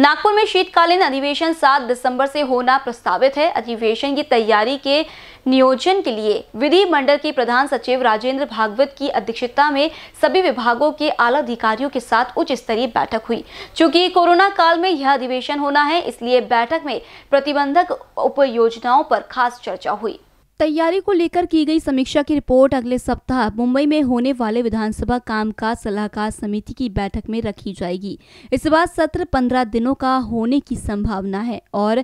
नागपुर में शीतकालीन अधिवेशन 7 दिसंबर से होना प्रस्तावित है अधिवेशन की तैयारी के नियोजन के लिए विधि मंडल के प्रधान सचिव राजेंद्र भागवत की अध्यक्षता में सभी विभागों के आला अधिकारियों के साथ उच्च स्तरीय बैठक हुई चूंकि कोरोना काल में यह अधिवेशन होना है इसलिए बैठक में प्रतिबंधक उपयोजनाओं पर खास चर्चा हुई तैयारी को लेकर की गई समीक्षा की रिपोर्ट अगले सप्ताह मुंबई में होने वाले विधानसभा कामकाज सलाहकार समिति की बैठक में रखी जाएगी इस बार सत्र पंद्रह दिनों का होने की संभावना है और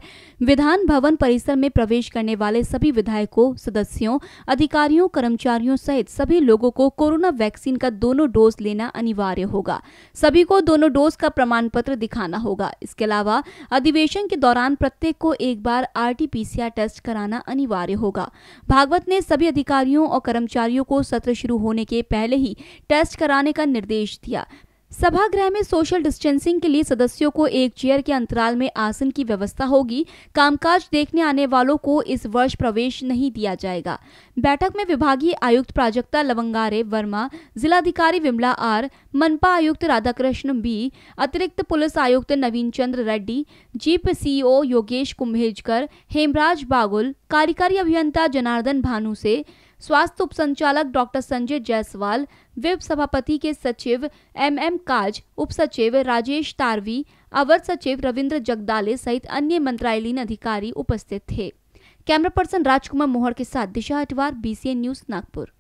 विधान भवन परिसर में प्रवेश करने वाले सभी विधायकों सदस्यों अधिकारियों कर्मचारियों सहित सभी लोगों को कोरोना वैक्सीन का दोनों डोज लेना अनिवार्य होगा सभी को दोनों डोज का प्रमाण पत्र दिखाना होगा इसके अलावा अधिवेशन के दौरान प्रत्येक को एक बार आर टेस्ट कराना अनिवार्य होगा भागवत ने सभी अधिकारियों और कर्मचारियों को सत्र शुरू होने के पहले ही टेस्ट कराने का निर्देश दिया सभागृह में सोशल डिस्टेंसिंग के लिए सदस्यों को एक चेयर के अंतराल में आसन की व्यवस्था होगी कामकाज देखने आने वालों को इस वर्ष प्रवेश नहीं दिया जाएगा बैठक में विभागीय आयुक्त प्राजक्ता लवंगारे वर्मा जिलाधिकारी विमला आर मनपा आयुक्त राधाकृष्ण बी अतिरिक्त पुलिस आयुक्त नवीन चंद्र रेड्डी जीप सीईओ योगेश कुम्भेजकर हेमराज बागुल कार्यकारी अभियंता जनार्दन भानु से स्वास्थ्य उप संचालक डॉक्टर संजय जायसवाल विप सभापति के सचिव एम एम काज उप सचिव राजेश तारवी अवर सचिव रविंद्र जगदाले सहित अन्य मंत्रालयीन अधिकारी उपस्थित थे कैमरा पर्सन राजकुमार मोहर के साथ दिशा अटवार बीसीएन न्यूज नागपुर